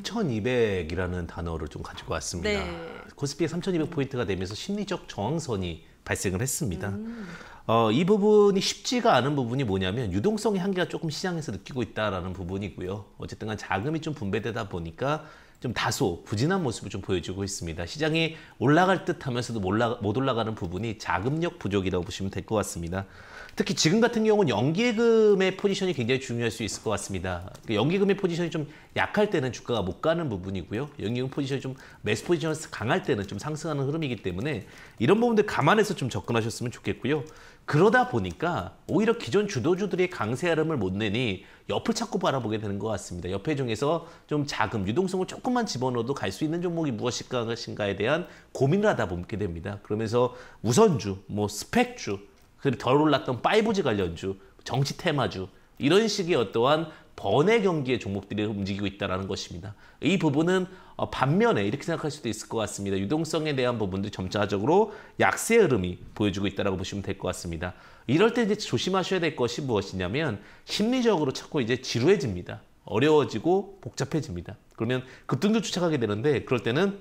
3,200이라는 단어를 좀 가지고 왔습니다. 네. 코스피가 3,200 포인트가 되면서 심리적 저항선이 발생을 했습니다. 음. 어, 이 부분이 쉽지가 않은 부분이 뭐냐면 유동성의 한계가 조금 시장에서 느끼고 있다라는 부분이고요. 어쨌든 간 자금이 좀 분배되다 보니까 좀 다소 부진한 모습을 좀 보여주고 있습니다. 시장이 올라갈 듯 하면서도 올라, 못 올라가는 부분이 자금력 부족이라고 보시면 될 것 같습니다. 특히 지금 같은 경우는 연기금의 포지션이 굉장히 중요할 수 있을 것 같습니다. 그러니까 연기금의 포지션이 좀 약할 때는 주가가 못 가는 부분이고요. 연기금 포지션이 좀 매수 포지션이 강할 때는 좀 상승하는 흐름이기 때문에 이런 부분들 감안해서 좀 접근하셨으면 좋겠고요. 그러다 보니까 오히려 기존 주도주들의 강세 흐름을 못 내니 옆을 찾고 바라보게 되는 것 같습니다. 옆에 중에서 좀 자금, 유동성을 조금 조금만 집어넣어도 갈 수 있는 종목이 무엇인가에 일까 대한 고민을 하다 보게 됩니다. 그러면서 우선주, 뭐 스펙주, 그리고 덜 올랐던 5G 관련주, 정치 테마주 이런 식의 어떠한 번외 경기의 종목들이 움직이고 있다는 것입니다. 이 부분은 어, 반면에 이렇게 생각할 수도 있을 것 같습니다. 유동성에 대한 부분도 점차적으로 약세 흐름이 보여주고 있다고 보시면 될 것 같습니다. 이럴 때 이제 조심하셔야 될 것이 무엇이냐면 심리적으로 자꾸 이제 지루해집니다. 어려워지고 복잡해집니다. 그러면 급등도 추착하게 되는데 그럴 때는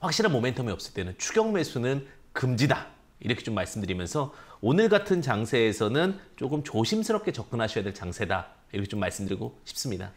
확실한 모멘텀이 없을 때는 추격 매수는 금지다. 이렇게 좀 말씀드리면서 오늘 같은 장세에서는 조금 조심스럽게 접근하셔야 될 장세다. 이렇게 좀 말씀드리고 싶습니다.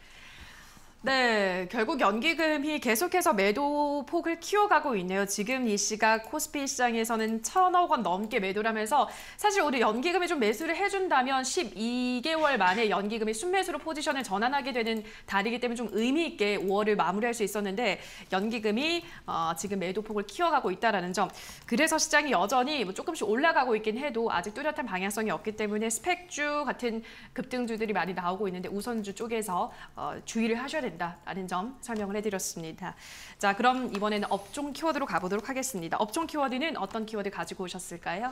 네, 결국 연기금이 계속해서 매도 폭을 키워가고 있네요. 지금 이 시각 코스피 시장에서는 천억 원 넘게 매도를 하면서 사실 우리 연기금이좀 매수를 해준다면 12개월 만에 연기금이 순매수로 포지션을 전환하게 되는 달이기 때문에 좀 의미 있게 5월을 마무리할 수 있었는데 연기금이 어, 지금 매도 폭을 키워가고 있다는 점. 그래서 시장이 여전히 뭐 조금씩 올라가고 있긴 해도 아직 뚜렷한 방향성이 없기 때문에 스펙주 같은 급등주들이 많이 나오고 있는데 우선주 쪽에서 어, 주의를 하셔야 됩니다. 된다라는 점 설명을 해드렸습니다. 자, 그럼 이번에는 업종 키워드로 가보도록 하겠습니다. 업종 키워드는 어떤 키워드 가지고 오셨을까요?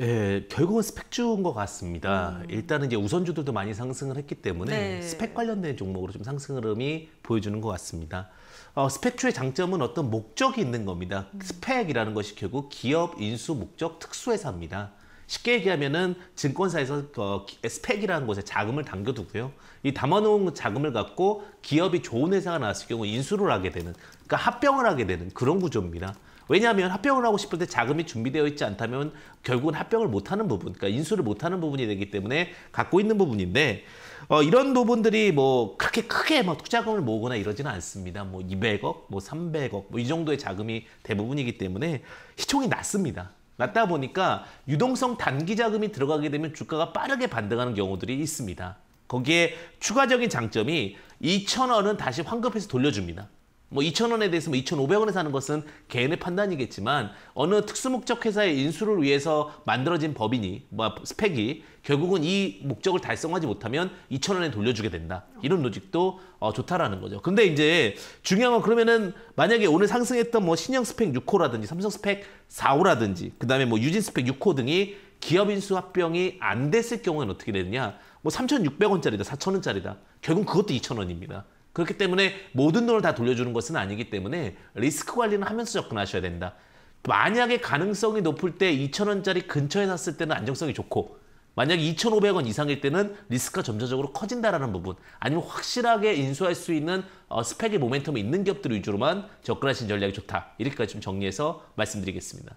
예, 결국은 스펙주인 것 같습니다. 음. 일단은 이제 우선주들도 많이 상승을 했기 때문에 네. 스펙 관련된 종목으로 좀 상승 흐름이 보여주는 것 같습니다. 어, 스펙주의 장점은 어떤 목적이 있는 겁니다. 음. 스펙이라는 것이 결국 기업 인수 목적 특수회사입니다. 쉽게 얘기하면은 증권사에서 어, 스펙이라는 곳에 자금을 담겨두고요. 이 담아놓은 자금을 갖고 기업이 좋은 회사가 나왔을 경우 인수를 하게 되는, 그러니까 합병을 하게 되는 그런 구조입니다. 왜냐하면 합병을 하고 싶을 때 자금이 준비되어 있지 않다면 결국은 합병을 못하는 부분, 그러니까 인수를 못하는 부분이 되기 때문에 갖고 있는 부분인데 어, 이런 부분들이 뭐 그렇게 크게 막 투자금을 모으거나 이러지는 않습니다. 뭐 200억, 뭐 300억, 뭐 이 정도의 자금이 대부분이기 때문에 시총이 낮습니다. 낮다 보니까 유동성 단기 자금이 들어가게 되면 주가가 빠르게 반등하는 경우들이 있습니다. 거기에 추가적인 장점이 2천원은 다시 환급해서 돌려줍니다. 뭐 2,000원에 대해서 뭐 2,500원에 사는 것은 개인의 판단이겠지만 어느 특수목적 회사의 인수를 위해서 만들어진 법이니 뭐 스펙이 결국은 이 목적을 달성하지 못하면 2,000원에 돌려주게 된다. 이런 로직도 어, 좋다라는 거죠. 근데 이제 중요한 건 그러면은 만약에 오늘 상승했던 뭐 신형 스펙 6호라든지 삼성 스펙 4호라든지 그다음에 뭐 유진 스펙 6호 등이 기업 인수 합병이 안 됐을 경우에는 어떻게 되느냐? 뭐 3,600원짜리다, 4,000원짜리다. 결국 그것도 2,000원입니다. 그렇기 때문에 모든 돈을 다 돌려주는 것은 아니기 때문에 리스크 관리는 하면서 접근하셔야 된다. 만약에 가능성이 높을 때2천원짜리 근처에 샀을 때는 안정성이 좋고 만약 2,500원 이상일 때는 리스크가 점차적으로 커진다라는 부분 아니면 확실하게 인수할 수 있는 어, 스펙의 모멘텀이 있는 기업들 위주로만 접근하신 전략이 좋다. 이렇게까지 좀 정리해서 말씀드리겠습니다.